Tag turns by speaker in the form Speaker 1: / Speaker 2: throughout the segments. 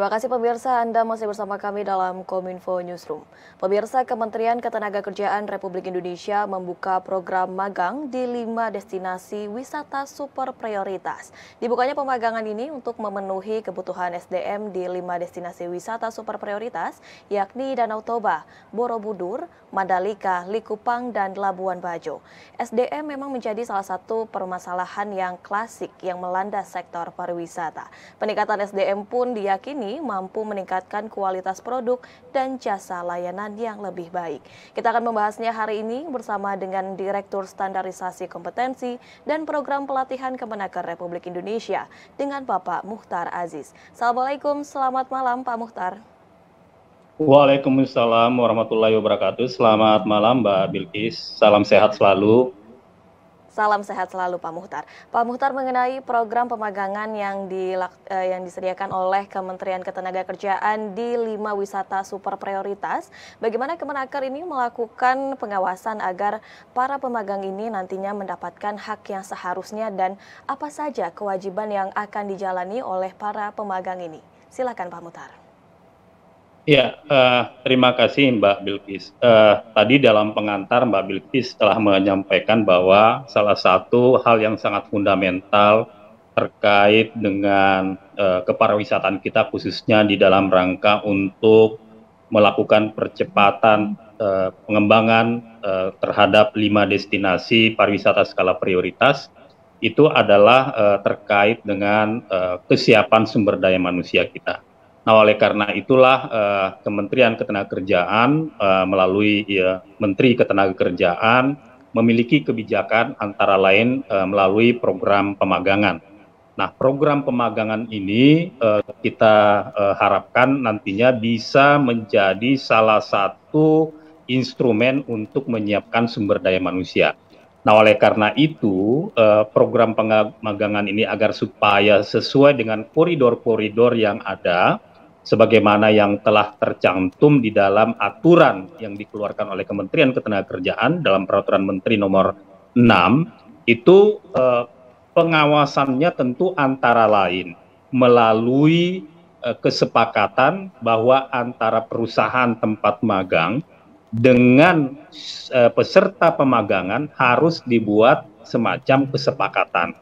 Speaker 1: Terima kasih pemirsa Anda masih bersama kami dalam Kominfo Newsroom. Pemirsa Kementerian Ketenagakerjaan Republik Indonesia membuka program magang di lima destinasi wisata super prioritas. Dibukanya pemagangan ini untuk memenuhi kebutuhan SDM di lima destinasi wisata super prioritas, yakni Danau Toba, Borobudur, Mandalika, Likupang, dan Labuan Bajo. SDM memang menjadi salah satu permasalahan yang klasik yang melanda sektor pariwisata. Peningkatan SDM pun diyakini mampu meningkatkan kualitas produk dan jasa layanan yang lebih baik. Kita akan membahasnya hari ini bersama dengan Direktur Standarisasi Kompetensi dan Program Pelatihan Kemenaker Republik Indonesia dengan Bapak Muhtar Aziz. Assalamualaikum, selamat malam Pak Muhtar.
Speaker 2: Waalaikumsalam warahmatullahi wabarakatuh. Selamat malam Mbak Bilkis. Salam sehat selalu
Speaker 1: Salam sehat selalu Pak Muhtar. Pak Muhtar mengenai program pemagangan yang di, eh, yang disediakan oleh Kementerian Ketenagakerjaan di lima wisata super prioritas, bagaimana Kemenaker ini melakukan pengawasan agar para pemagang ini nantinya mendapatkan hak yang seharusnya dan apa saja kewajiban yang akan dijalani oleh para pemagang ini? Silakan Pak Muhtar.
Speaker 2: Ya, uh, terima kasih Mbak Bilkis. Uh, tadi dalam pengantar Mbak Bilkis telah menyampaikan bahwa salah satu hal yang sangat fundamental terkait dengan uh, kepariwisataan kita khususnya di dalam rangka untuk melakukan percepatan uh, pengembangan uh, terhadap lima destinasi pariwisata skala prioritas itu adalah uh, terkait dengan uh, kesiapan sumber daya manusia kita Nah, oleh karena itulah uh, Kementerian Ketenagakerjaan uh, melalui ya, Menteri Ketenagakerjaan memiliki kebijakan antara lain uh, melalui program pemagangan. Nah, program pemagangan ini uh, kita uh, harapkan nantinya bisa menjadi salah satu instrumen untuk menyiapkan sumber daya manusia. Nah, oleh karena itu, uh, program pemagangan ini agar supaya sesuai dengan koridor-koridor yang ada, sebagaimana yang telah tercantum di dalam aturan yang dikeluarkan oleh Kementerian Ketenagakerjaan dalam peraturan menteri nomor 6 itu eh, pengawasannya tentu antara lain melalui eh, kesepakatan bahwa antara perusahaan tempat magang dengan eh, peserta pemagangan harus dibuat semacam kesepakatan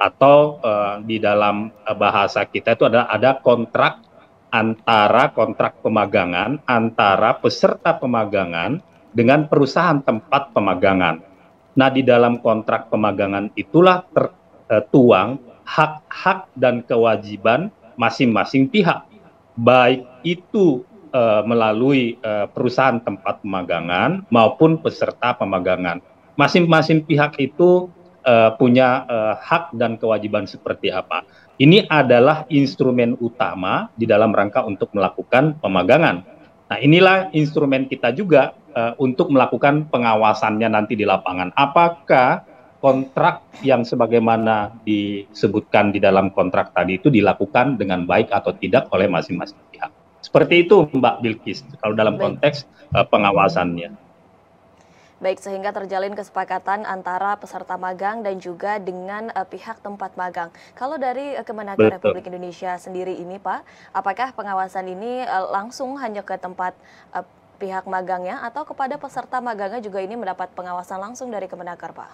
Speaker 2: atau eh, di dalam eh, bahasa kita itu ada ada kontrak antara kontrak pemagangan antara peserta pemagangan dengan perusahaan tempat pemagangan. Nah, di dalam kontrak pemagangan itulah tertuang eh, hak-hak dan kewajiban masing-masing pihak, baik itu eh, melalui eh, perusahaan tempat pemagangan maupun peserta pemagangan. Masing-masing pihak itu punya hak dan kewajiban seperti apa. Ini adalah instrumen utama di dalam rangka untuk melakukan pemagangan. Nah, inilah instrumen kita juga uh, untuk melakukan pengawasannya nanti di lapangan. Apakah kontrak yang sebagaimana disebutkan di dalam kontrak tadi itu dilakukan dengan baik atau tidak oleh masing-masing pihak? Seperti itu, Mbak Bilkis, kalau dalam konteks uh, pengawasannya.
Speaker 1: Baik, sehingga terjalin kesepakatan antara peserta magang dan juga dengan uh, pihak tempat magang. Kalau dari uh, eh, Kemenaker Republik Indonesia sendiri ini, Pak, apakah pengawasan ini uh, langsung hanya ke tempat uh, pihak magangnya atau kepada peserta magangnya juga ini mendapat pengawasan langsung dari Kemenaker, Pak?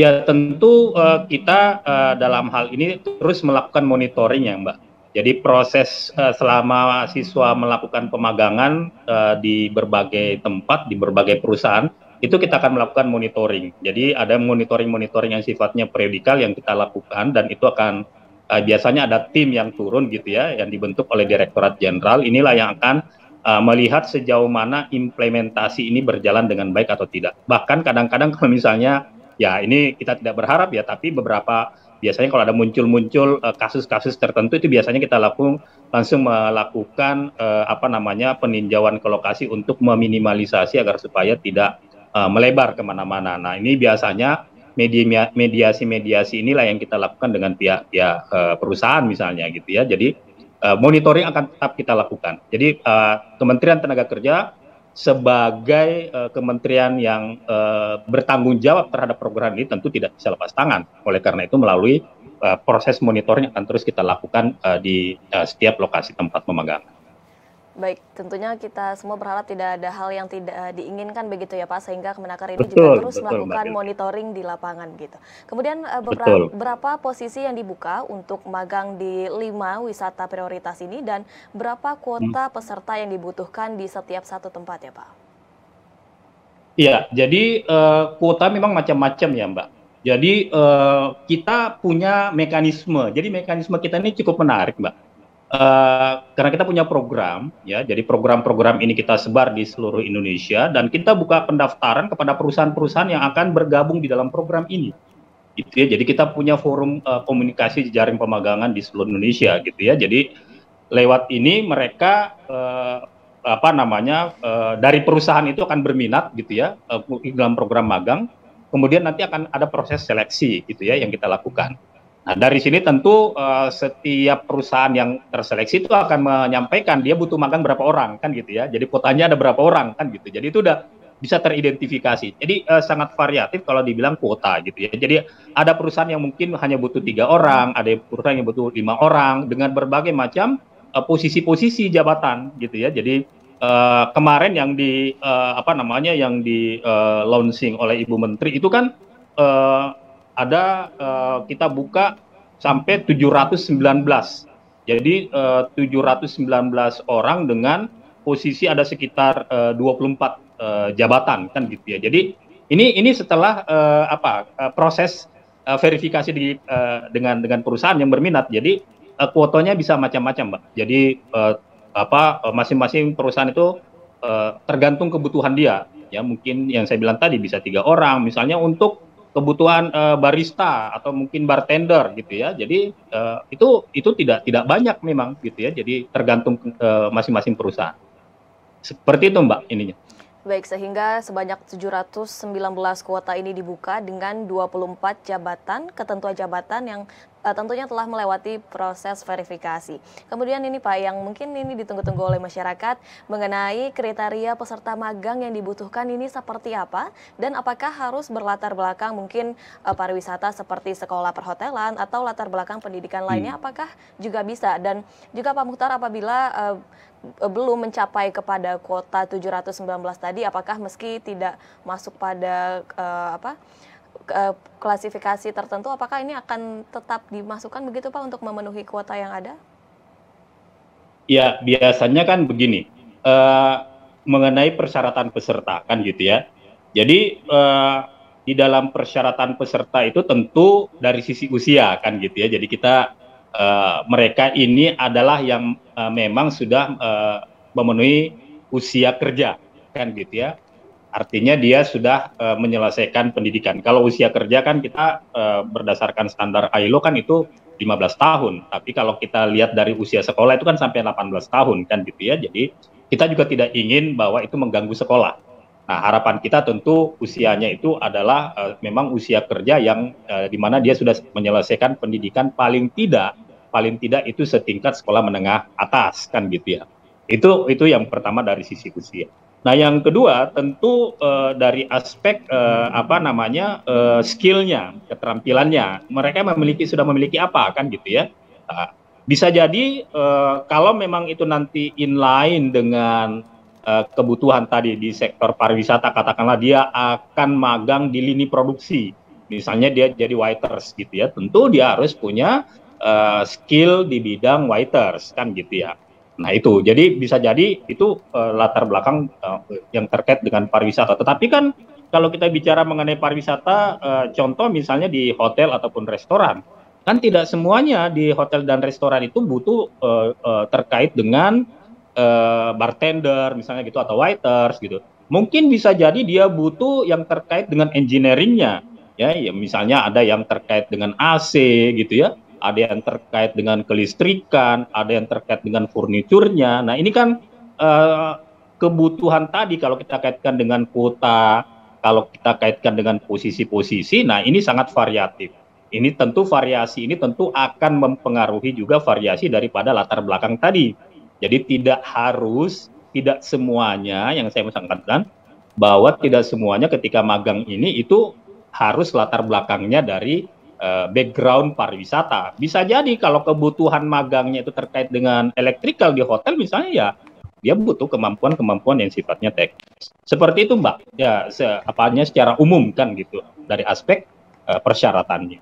Speaker 2: Ya, tentu uh, kita uh, dalam hal ini terus melakukan monitoring ya, Mbak. Jadi proses uh, selama siswa melakukan pemagangan uh, di berbagai tempat, di berbagai perusahaan, itu kita akan melakukan monitoring. Jadi ada monitoring-monitoring yang sifatnya periodikal yang kita lakukan dan itu akan uh, biasanya ada tim yang turun gitu ya, yang dibentuk oleh Direktorat Jenderal. Inilah yang akan uh, melihat sejauh mana implementasi ini berjalan dengan baik atau tidak. Bahkan kadang-kadang kalau misalnya ya ini kita tidak berharap ya, tapi beberapa biasanya kalau ada muncul-muncul eh, kasus-kasus tertentu itu biasanya kita lakukan langsung melakukan eh, apa namanya peninjauan ke lokasi untuk meminimalisasi agar supaya tidak eh, melebar kemana-mana. Nah ini biasanya mediasi-mediasi inilah yang kita lakukan dengan pihak-pihak perusahaan misalnya gitu ya. Jadi monitoring akan tetap kita lakukan. Jadi Kementerian Tenaga Kerja sebagai uh, kementerian yang uh, bertanggung jawab terhadap program ini tentu tidak bisa lepas tangan. Oleh karena itu melalui uh, proses monitoring akan terus kita lakukan uh, di uh, setiap lokasi tempat pemagangan.
Speaker 1: Baik, tentunya kita semua berharap tidak ada hal yang tidak eh, diinginkan begitu ya Pak, sehingga Kemenaker ini betul, juga terus betul, melakukan Mbak monitoring di lapangan gitu. Kemudian eh, beberapa berapa posisi yang dibuka untuk magang di lima wisata prioritas ini dan berapa kuota hmm. peserta yang dibutuhkan di setiap satu tempat ya Pak?
Speaker 2: Iya, jadi uh, kuota memang macam-macam ya Mbak. Jadi uh, kita punya mekanisme. Jadi mekanisme kita ini cukup menarik Mbak Uh, karena kita punya program, ya, jadi program-program ini kita sebar di seluruh Indonesia dan kita buka pendaftaran kepada perusahaan-perusahaan yang akan bergabung di dalam program ini, gitu ya. Jadi kita punya forum uh, komunikasi jaring pemagangan di seluruh Indonesia, gitu ya. Jadi lewat ini mereka uh, apa namanya uh, dari perusahaan itu akan berminat, gitu ya, uh, dalam program magang. Kemudian nanti akan ada proses seleksi, gitu ya, yang kita lakukan. Nah, dari sini tentu uh, setiap perusahaan yang terseleksi itu akan menyampaikan dia butuh makan berapa orang kan gitu ya. Jadi kuotanya ada berapa orang kan gitu. Jadi itu udah bisa teridentifikasi. Jadi uh, sangat variatif kalau dibilang kuota gitu ya. Jadi ada perusahaan yang mungkin hanya butuh tiga orang, ada perusahaan yang butuh lima orang dengan berbagai macam eh, posisi-posisi uh, jabatan gitu ya. Jadi uh, kemarin yang di uh, apa namanya yang di uh, launching oleh Ibu Menteri itu kan uh, ada uh, kita buka sampai 719. Jadi eh, uh, 719 orang dengan posisi ada sekitar uh, 24 uh, jabatan kan gitu ya. Jadi ini ini setelah uh, apa uh, proses uh, verifikasi di, uh, dengan dengan perusahaan yang berminat. Jadi uh, kuotanya bisa macam-macam, Mbak. Jadi uh, apa masing-masing perusahaan itu uh, tergantung kebutuhan dia. Ya mungkin yang saya bilang tadi bisa tiga orang misalnya untuk kebutuhan uh, barista atau mungkin bartender gitu ya. Jadi uh, itu itu tidak tidak banyak memang gitu ya. Jadi tergantung eh, masing-masing uh, perusahaan. Seperti itu Mbak ininya.
Speaker 1: Baik, sehingga sebanyak 719 kuota ini dibuka dengan 24 jabatan, ketentuan jabatan yang uh, tentunya telah melewati proses verifikasi. Kemudian ini Pak, yang mungkin ini ditunggu-tunggu oleh masyarakat mengenai kriteria peserta magang yang dibutuhkan ini seperti apa dan apakah harus berlatar belakang mungkin uh, pariwisata seperti sekolah perhotelan atau latar belakang pendidikan lainnya, hmm. apakah juga bisa? Dan juga Pak Muhtar apabila uh, Eh, belum mencapai kepada kuota 719 tadi apakah meski tidak masuk pada uh, apa eh, klasifikasi tertentu apakah ini akan tetap dimasukkan begitu Pak untuk memenuhi kuota yang ada?
Speaker 2: Ya, biasanya kan begini. Uh, mengenai persyaratan peserta kan gitu ya. Jadi uh, di dalam persyaratan peserta itu tentu dari sisi usia kan gitu ya. Jadi kita Eh, mereka ini adalah yang uh, memang sudah uh, memenuhi usia kerja kan gitu ya. Artinya dia sudah uh, menyelesaikan pendidikan. Kalau usia kerja kan kita uh, berdasarkan standar ILO kan itu 15 tahun. Tapi kalau kita lihat dari usia sekolah itu kan sampai 18 tahun kan gitu ya. Jadi kita juga tidak ingin bahwa itu mengganggu sekolah. Nah, harapan kita tentu usianya itu adalah uh, memang usia kerja yang uh, di dia sudah menyelesaikan pendidikan paling tidak paling tidak itu setingkat sekolah menengah atas kan gitu ya. Itu itu yang pertama dari sisi usia. Nah, yang kedua tentu uh, dari aspek uh, apa namanya uh, skillnya, keterampilannya, mereka memiliki sudah memiliki apa kan gitu ya. Nah, bisa jadi uh, kalau memang itu nanti inline dengan uh, kebutuhan tadi di sektor pariwisata, katakanlah dia akan magang di lini produksi, misalnya dia jadi waiters gitu ya, tentu dia harus punya uh, skill di bidang waiters kan gitu ya. Nah itu, jadi bisa jadi itu uh, latar belakang uh, yang terkait dengan pariwisata. Tetapi kan kalau kita bicara mengenai pariwisata, uh, contoh misalnya di hotel ataupun restoran, kan tidak semuanya di hotel dan restoran itu butuh uh, uh, terkait dengan uh, bartender misalnya gitu atau waiters gitu. Mungkin bisa jadi dia butuh yang terkait dengan engineeringnya, ya, ya misalnya ada yang terkait dengan AC gitu ya ada yang terkait dengan kelistrikan, ada yang terkait dengan furniturnya. Nah, ini kan uh, kebutuhan tadi kalau kita kaitkan dengan kuota, kalau kita kaitkan dengan posisi-posisi, nah ini sangat variatif. Ini tentu variasi ini tentu akan mempengaruhi juga variasi daripada latar belakang tadi. Jadi tidak harus tidak semuanya yang saya sampaikan bahwa tidak semuanya ketika magang ini itu harus latar belakangnya dari Eh, background pariwisata. Bisa jadi kalau kebutuhan magangnya itu terkait dengan elektrikal di hotel misalnya ya dia butuh kemampuan-kemampuan yang sifatnya teknis. Seperti itu Mbak. Ya se apanya secara umum kan gitu dari aspek uh, persyaratannya.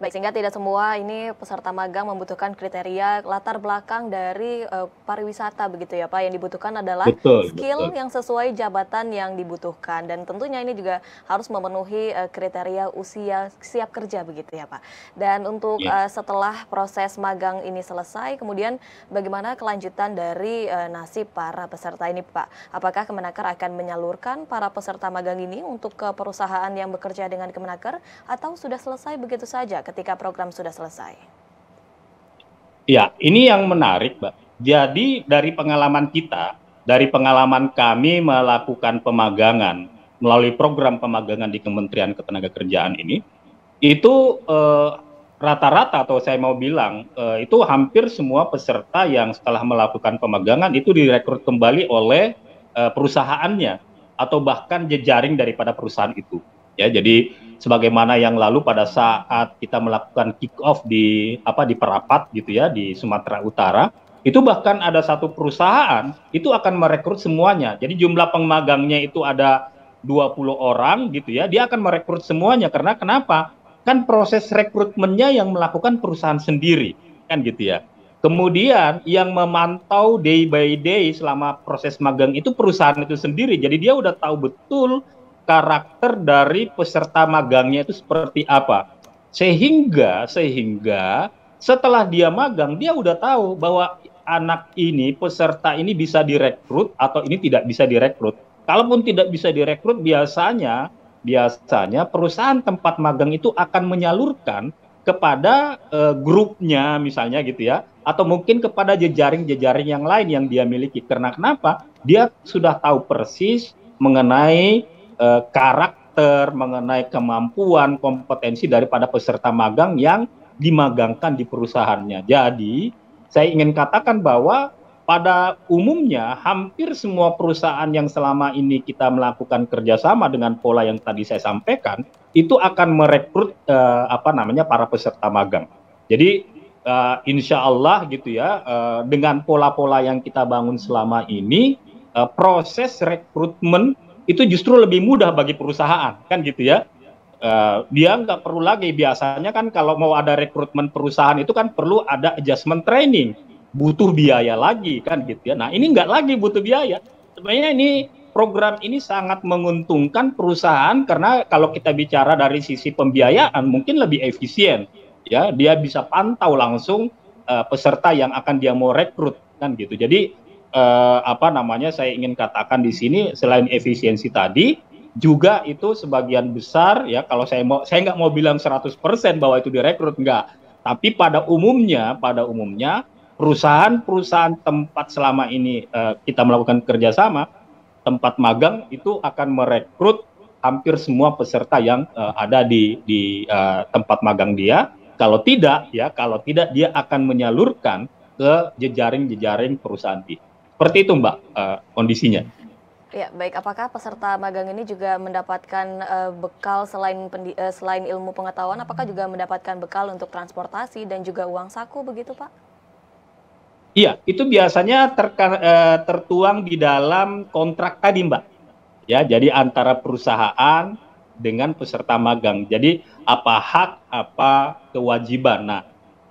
Speaker 1: Baik, sehingga tidak semua ini peserta magang membutuhkan kriteria latar belakang dari uh, pariwisata begitu ya Pak. Yang dibutuhkan adalah betul, skill betul. yang sesuai jabatan yang dibutuhkan dan tentunya ini juga harus memenuhi uh, kriteria usia siap kerja begitu ya Pak. Dan untuk ya. uh, setelah proses magang ini selesai, kemudian bagaimana kelanjutan dari uh, nasib para peserta ini Pak? Apakah Kemenaker akan menyalurkan para peserta magang ini untuk ke perusahaan yang bekerja dengan Kemenaker atau sudah selesai begitu saja? ketika program sudah selesai?
Speaker 2: Ya, ini yang menarik, Pak. Jadi dari pengalaman kita, dari pengalaman kami melakukan pemagangan melalui program pemagangan di Kementerian Ketenagakerjaan ini, itu eh, rata-rata eh, atau saya mau bilang eh, itu hampir semua peserta yang setelah melakukan pemagangan itu direkrut kembali oleh eh, perusahaannya atau bahkan jejaring daripada perusahaan itu ya jadi sebagaimana yang lalu pada saat kita melakukan kick off di apa di Perapat gitu ya di Sumatera Utara itu bahkan ada satu perusahaan itu akan merekrut semuanya jadi jumlah pemagangnya itu ada 20 orang gitu ya dia akan merekrut semuanya karena kenapa kan proses rekrutmennya yang melakukan perusahaan sendiri kan gitu ya Kemudian yang memantau day by day selama proses magang itu perusahaan itu sendiri. Jadi dia udah tahu betul karakter dari peserta magangnya itu seperti apa. Sehingga sehingga setelah dia magang dia udah tahu bahwa anak ini peserta ini bisa direkrut atau ini tidak bisa direkrut. Kalaupun tidak bisa direkrut biasanya biasanya perusahaan tempat magang itu akan menyalurkan kepada uh, grupnya misalnya gitu ya atau mungkin kepada jejaring-jejaring yang lain yang dia miliki karena kenapa dia sudah tahu persis mengenai uh, karakter, mengenai kemampuan, kompetensi daripada peserta magang yang dimagangkan di perusahaannya. Jadi, saya ingin katakan bahwa pada umumnya hampir semua perusahaan yang selama ini kita melakukan kerjasama dengan pola yang tadi saya sampaikan itu akan merekrut uh, apa namanya para peserta magang. Jadi uh, insya Allah gitu ya uh, dengan pola-pola yang kita bangun selama ini uh, proses rekrutmen itu justru lebih mudah bagi perusahaan kan gitu ya uh, dia nggak perlu lagi biasanya kan kalau mau ada rekrutmen perusahaan itu kan perlu ada adjustment training butuh biaya lagi kan gitu ya nah ini nggak lagi butuh biaya sebenarnya ini program ini sangat menguntungkan perusahaan karena kalau kita bicara dari sisi pembiayaan mungkin lebih efisien ya dia bisa pantau langsung uh, peserta yang akan dia mau rekrut kan gitu jadi eh, apa namanya saya ingin katakan di sini selain efisiensi tadi juga itu sebagian besar ya kalau saya mau saya nggak mau bilang 100% bahwa itu direkrut enggak tapi pada umumnya pada umumnya perusahaan-perusahaan tempat selama ini eh, kita melakukan kerjasama tempat magang itu akan merekrut hampir semua peserta yang uh, ada di di uh, tempat magang dia kalau tidak ya kalau tidak dia akan menyalurkan ke jejaring-jejaring perusahaan dia. Seperti itu Mbak uh, kondisinya.
Speaker 1: Ya, baik. Apakah peserta magang ini juga mendapatkan uh, bekal selain pendi uh, selain ilmu pengetahuan, apakah juga mendapatkan bekal untuk transportasi dan juga uang saku begitu, Pak?
Speaker 2: Iya, itu biasanya terka, uh, tertuang di dalam kontrak tadi, Mbak. Ya, jadi antara perusahaan dengan peserta magang. Jadi apa hak, apa kewajiban. Nah,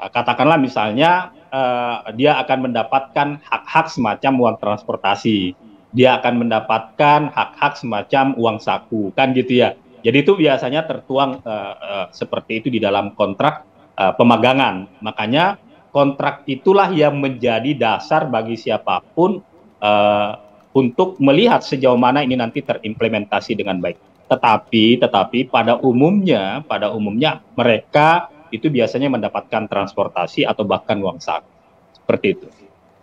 Speaker 2: katakanlah misalnya uh, dia akan mendapatkan hak-hak semacam uang transportasi, dia akan mendapatkan hak-hak semacam uang saku, kan gitu ya. Jadi itu biasanya tertuang uh, uh, seperti itu di dalam kontrak uh, pemagangan. Makanya kontrak itulah yang menjadi dasar bagi siapapun uh, untuk melihat sejauh mana ini nanti terimplementasi dengan baik. Tetapi, tetapi pada umumnya, pada umumnya mereka itu biasanya mendapatkan transportasi atau bahkan uang saku. Seperti itu.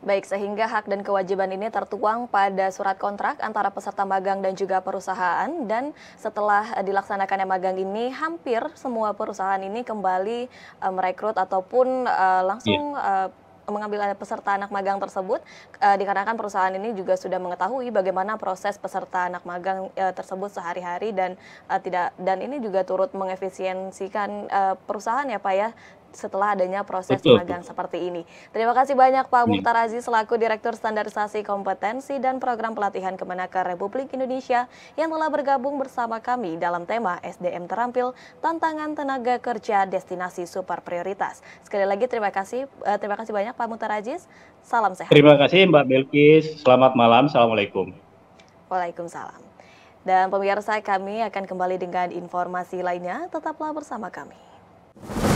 Speaker 1: Baik, sehingga hak dan kewajiban ini tertuang pada surat kontrak antara peserta magang dan juga perusahaan dan setelah eh, dilaksanakannya magang ini hampir semua perusahaan ini kembali uh, merekrut ataupun uh, langsung yeah. Iya. uh, mengambil peserta anak magang tersebut e, dikarenakan perusahaan ini juga sudah mengetahui bagaimana proses peserta anak magang e, tersebut sehari-hari dan e, tidak dan ini juga turut mengefisiensikan e, perusahaan ya Pak ya setelah adanya proses betul, magang betul. seperti ini. Terima kasih banyak Pak iya. Mukhtar Aziz selaku Direktur Standarisasi Kompetensi dan Program Pelatihan Kemenaker Republik Indonesia yang telah bergabung bersama kami dalam tema SDM Terampil Tantangan Tenaga Kerja Destinasi Super Prioritas. Sekali lagi terima kasih eh, terima kasih banyak Pak Mukhtar Aziz. Salam sehat. Terima
Speaker 2: kasih Mbak Belkis. Selamat malam. Assalamualaikum.
Speaker 1: Waalaikumsalam. Dan pemirsa kami akan kembali dengan informasi lainnya. Tetaplah bersama kami.